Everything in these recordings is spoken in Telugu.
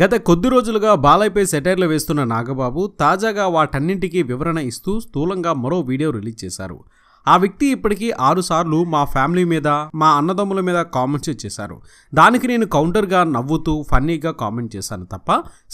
గత కొద్ది రోజులుగా బాలయ్యపై సెటైర్లు వేస్తున్న నాగబాబు తాజాగా వాటన్నింటికీ వివరణ ఇస్తూ స్థూలంగా మరో వీడియో రిలీజ్ చేశారు ఆ వ్యక్తి ఇప్పటికీ ఆరుసార్లు మా ఫ్యామిలీ మీద మా అన్నదమ్ముల మీద కామెంట్స్ చేశారు దానికి నేను కౌంటర్గా నవ్వుతూ ఫన్నీగా కామెంట్ చేశాను తప్ప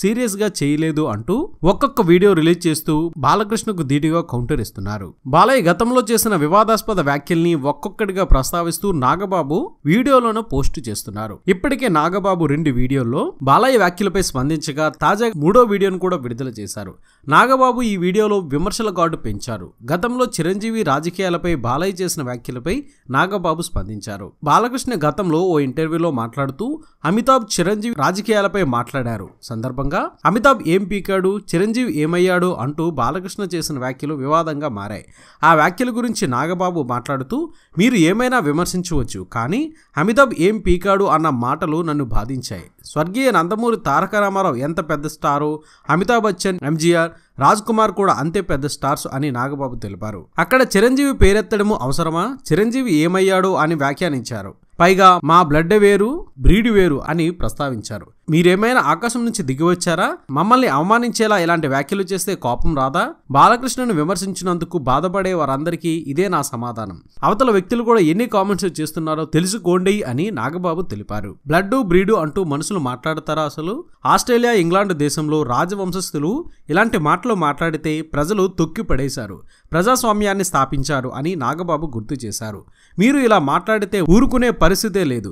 సీరియస్గా చేయలేదు అంటూ ఒక్కొక్క వీడియో రిలీజ్ చేస్తూ బాలకృష్ణకు ధీటుగా కౌంటర్ ఇస్తున్నారు బాలయ్య గతంలో చేసిన వివాదాస్పద వ్యాఖ్యల్ని ఒక్కొక్కటిగా ప్రస్తావిస్తూ నాగబాబు వీడియోలోనూ పోస్ట్ చేస్తున్నారు ఇప్పటికే నాగబాబు రెండు వీడియోల్లో బాలయ్య వ్యాఖ్యలపై స్పందించగా తాజా మూడో వీడియోను కూడా విడుదల చేశారు నాగబాబు ఈ వీడియోలో విమర్శల గాడు పెంచారు గతంలో చిరంజీవి రాజకీయాలపై అంశాలపై బాలయ్య చేసిన వ్యాఖ్యలపై నాగబాబు స్పందించారు బాలకృష్ణ గతంలో ఓ ఇంటర్వ్యూలో మాట్లాడుతూ అమితాబ్ చిరంజీవి రాజకీయాలపై మాట్లాడారు సందర్భంగా అమితాబ్ ఏం పీకాడు చిరంజీవి ఏమయ్యాడు అంటూ బాలకృష్ణ చేసిన వ్యాఖ్యలు వివాదంగా మారాయి ఆ వ్యాఖ్యల గురించి నాగబాబు మాట్లాడుతూ మీరు ఏమైనా విమర్శించవచ్చు కానీ అమితాబ్ ఏం పీకాడు అన్న మాటలు నన్ను బాధించాయి స్వర్గీయ నందమూరి తారక రామారావు ఎంత పెద్ద స్టారు అమితాబ్ బచ్చన్ ఎంజీఆర్ రాజ్ కుమార్ కూడా అంతే పెద్ద స్టార్స్ అని నాగబాబు తెలిపారు అక్కడ చిరంజీవి పేరెత్తడము అవసరమా చిరంజీవి ఏమయ్యాడు అని వ్యాఖ్యానించారు పైగా మా బ్లడ్ వేరు బ్రీడ్ వేరు అని ప్రస్తావించారు మీరేమైనా ఆకాశం నుంచి దిగివచ్చారా మమ్మల్ని అవమానించేలా ఇలాంటి వ్యాఖ్యలు చేస్తే కోపం రాదా బాలకృష్ణను విమర్శించినందుకు బాధపడే వారందరికీ ఇదే నా సమాధానం అవతల వ్యక్తులు కూడా ఎన్ని కామెంట్స్ చేస్తున్నారో తెలుసుకోండి అని నాగబాబు తెలిపారు బ్లడ్ బ్రీడు అంటూ మనుషులు మాట్లాడతారా అసలు ఆస్ట్రేలియా ఇంగ్లాండ్ దేశంలో రాజవంశస్థులు ఇలాంటి మాటలు మాట్లాడితే ప్రజలు తొక్కి పడేశారు ప్రజాస్వామ్యాన్ని స్థాపించారు అని నాగబాబు గుర్తు చేశారు మీరు ఇలా మాట్లాడితే ఊరుకునే పరిస్థితే లేదు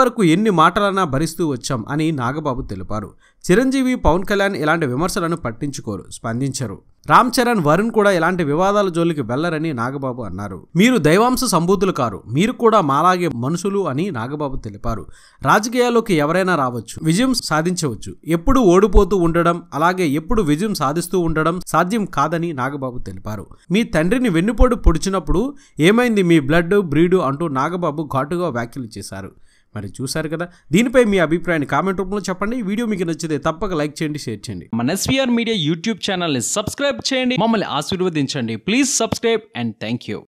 వరకు ఎన్ని మాటలన్నా భరిస్తూ వచ్చాం అని నాగబాబు తెలిపారు చిరంజీవి పవన్ కళ్యాణ్ ఇలాంటి విమర్శలను పట్టించుకోరు స్పందించరు రామ్ చరణ్ వరుణ్ కూడా ఇలాంటి వివాదాల జోలికి వెళ్లరని నాగబాబు అన్నారు మీరు దైవాంశ సంబూతులు కారు మీరు కూడా మాలాగే మనుషులు అని నాగబాబు తెలిపారు రాజకీయాల్లోకి ఎవరైనా రావచ్చు విజయం సాధించవచ్చు ఎప్పుడు ఓడిపోతూ ఉండడం అలాగే ఎప్పుడు విజయం సాధిస్తూ ఉండడం సాధ్యం కాదని నాగబాబు తెలిపారు మీ తండ్రిని వెన్నుపోటు పొడిచినప్పుడు ఏమైంది మీ బ్లడ్ బ్రీడు అంటూ నాగబాబు ఘాటుగా వ్యాఖ్యలు చేశారు మరి చూశారు కదా దీనిపై మీ అభిప్రాయాన్ని కామెంట్ రూపంలో చెప్పండి వీడియో మీకు నచ్చితే తప్పక లైక్ చేయండి షేర్ చేయండి మన ఎస్వీఆర్ మీడియా యూట్యూబ్ ఛానల్ని సబ్స్క్రైబ్ చేయండి మమ్మల్ని ఆశీర్వదించండి please subscribe and thank you